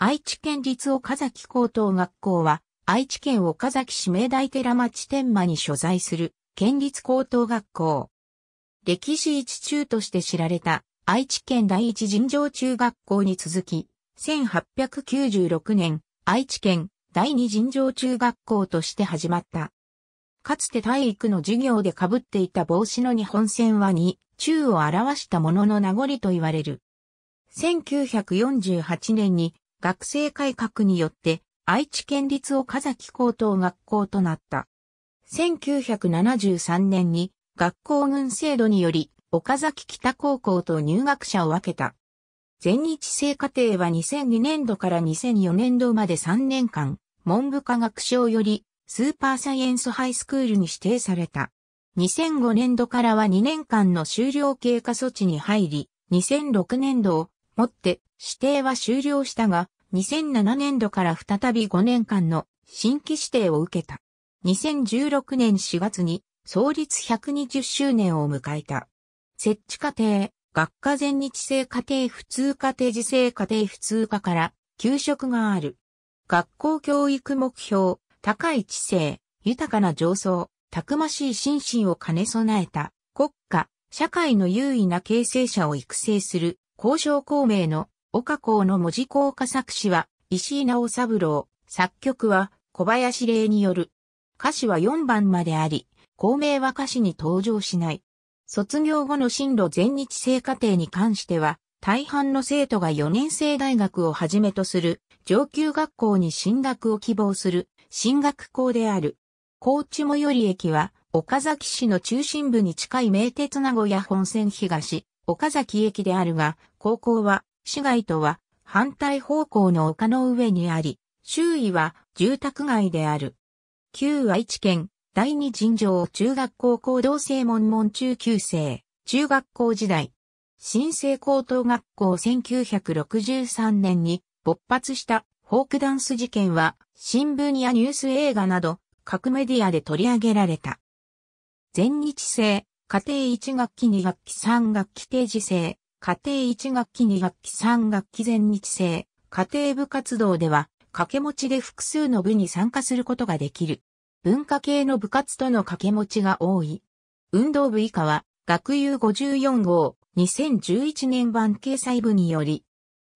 愛知県立岡崎高等学校は、愛知県岡崎市明大寺町天満に所在する県立高等学校。歴史一中として知られた愛知県第一尋常中学校に続き、1896年、愛知県第二尋常中学校として始まった。かつて体育の授業で被っていた帽子の日本線は2、中を表したものの名残と言われる。1948年に学生改革によって愛知県立岡崎高等学校となった。1973年に学校群制度により岡崎北高校と入学者を分けた。全日制課程は2002年度から2004年度まで3年間、文部科学省よりスーパーサイエンスハイスクールに指定された。2005年度からは2年間の修了経過措置に入り、2006年度をもって指定は終了したが、2007年度から再び5年間の新規指定を受けた。2016年4月に創立120周年を迎えた。設置家程、学科全日制家庭普通家庭時制家庭普通科から給食がある。学校教育目標、高い知性、豊かな上層、たくましい心身を兼ね備えた国家、社会の優位な形成者を育成する交渉公明の岡校の文字効果作詞は、石井直三郎、作曲は、小林礼による。歌詞は4番まであり、校名は歌詞に登場しない。卒業後の進路全日制課程に関しては、大半の生徒が4年生大学をはじめとする上級学校に進学を希望する進学校である。高知最寄り駅は岡崎市の中心部に近い名鉄名古屋本線東岡崎駅であるが、高校は市街とは反対方向の丘の上にあり、周囲は住宅街である。旧愛知県第二尋常中学校高等生門門中級生、中学校時代。新生高等学校1963年に勃発したフォークダンス事件は新聞やニュース映画など各メディアで取り上げられた。全日制、家庭1学期2学期3学期定時制、家庭1学期2学期3学期全日制、家庭部活動では、掛け持ちで複数の部に参加することができる。文化系の部活との掛け持ちが多い。運動部以下は、学友54号、2011年版掲載部により、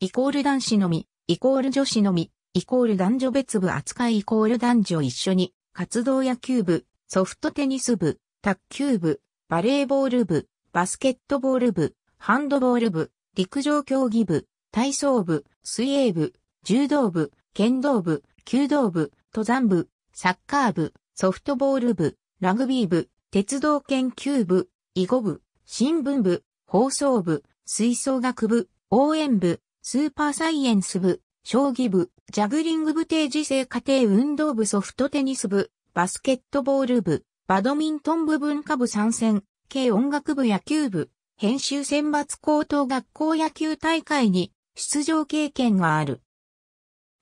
イコール男子のみ、イコール女子のみ、イコール男女別部扱いイコール男女一緒に、活動野球部、ソフトテニス部、卓球部、バレーボール部、バスケットボール部、ハンドボール部、陸上競技部、体操部、水泳部、柔道部、剣道部、弓道部、登山部、サッカー部、ソフトボール部、ラグビー部、鉄道研究部、囲碁部、新聞部、放送部、吹奏楽部、応援部、スーパーサイエンス部、将棋部、ジャグリング部定時制家庭運動部ソフトテニス部、バスケットボール部、バドミントン部文化部参戦、軽音楽部野球部、編集選抜高等学校野球大会に出場経験がある。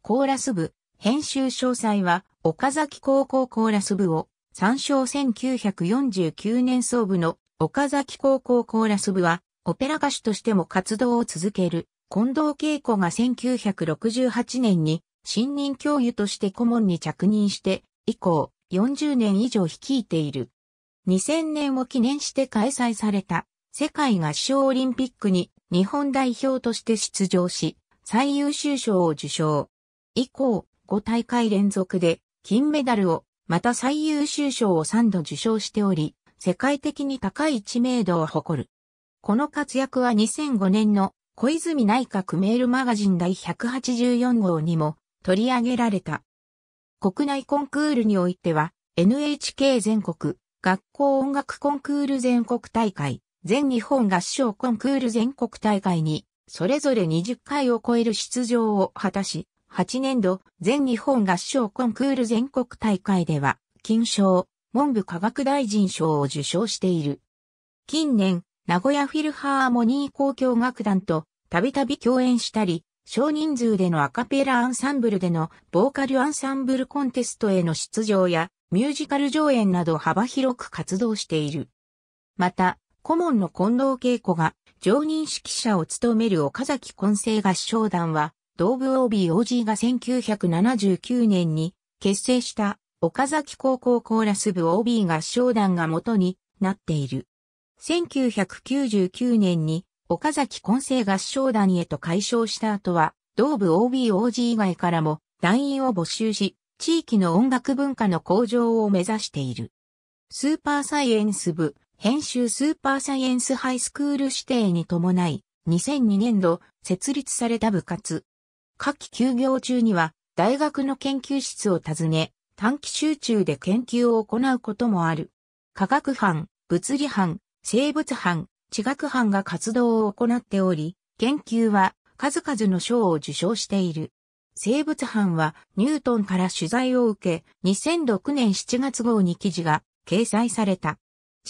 コーラス部、編集詳細は、岡崎高校コーラス部を、参照1949年創部の岡崎高校コーラス部は、オペラ歌手としても活動を続ける、近藤恵子が1968年に、新任教諭として顧問に着任して、以降、40年以上率いている。2000年を記念して開催された、世界合唱オリンピックに日本代表として出場し、最優秀賞を受賞。以降、5大会連続で金メダルを、また最優秀賞を3度受賞しており、世界的に高い知名度を誇る。この活躍は2005年の小泉内閣メールマガジン第184号にも取り上げられた。国内コンクールにおいては NHK 全国学校音楽コンクール全国大会、全日本合唱コンクール全国大会に、それぞれ20回を超える出場を果たし、8年度全日本合唱コンクール全国大会では、金賞、文部科学大臣賞を受賞している。近年、名古屋フィルハーモニー交響楽団とたびたび共演したり、少人数でのアカペラアンサンブルでのボーカルアンサンブルコンテストへの出場やミュージカル上演など幅広く活動している。また、顧問の近藤恵子が常任指揮者を務める岡崎混成合唱団は、同部 OBOG が1979年に結成した岡崎高校コーラス部 OB 合唱団が元になっている。1999年に岡崎混成合唱団へと解消した後は、同部 OBOG 以外からも団員を募集し、地域の音楽文化の向上を目指している。スーパーサイエンス部編集スーパーサイエンスハイスクール指定に伴い、2002年度設立された部活。夏季休業中には大学の研究室を訪ね、短期集中で研究を行うこともある。科学班、物理班、生物班、地学班が活動を行っており、研究は数々の賞を受賞している。生物班はニュートンから取材を受け、2006年7月号に記事が掲載された。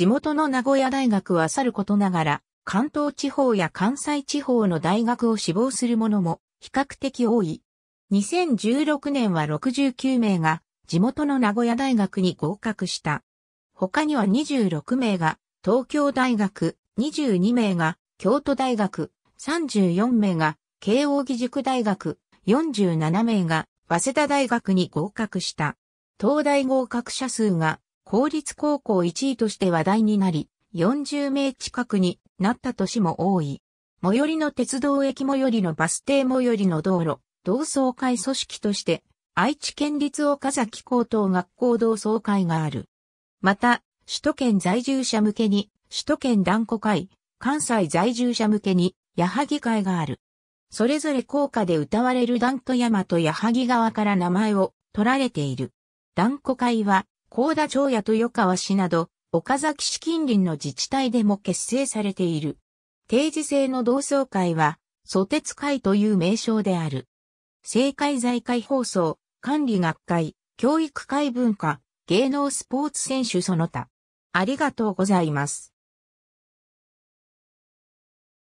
地元の名古屋大学は去ることながら、関東地方や関西地方の大学を志望するものも比較的多い。2016年は69名が地元の名古屋大学に合格した。他には26名が東京大学、22名が京都大学、34名が慶応義塾大学、47名が早稲田大学に合格した。東大合格者数が公立高校1位として話題になり、40名近くになった年も多い。最寄りの鉄道駅最寄りのバス停最寄りの道路、同窓会組織として、愛知県立岡崎高等学校同窓会がある。また、首都圏在住者向けに、首都圏断固会、関西在住者向けに、矢作会がある。それぞれ高歌で歌われる断固山と矢作川から名前を取られている。断固会は、高田町や豊川市など、岡崎市近隣の自治体でも結成されている。定時制の同窓会は、蘇鉄会という名称である。政界財界放送、管理学会、教育会文化、芸能スポーツ選手その他。ありがとうございます。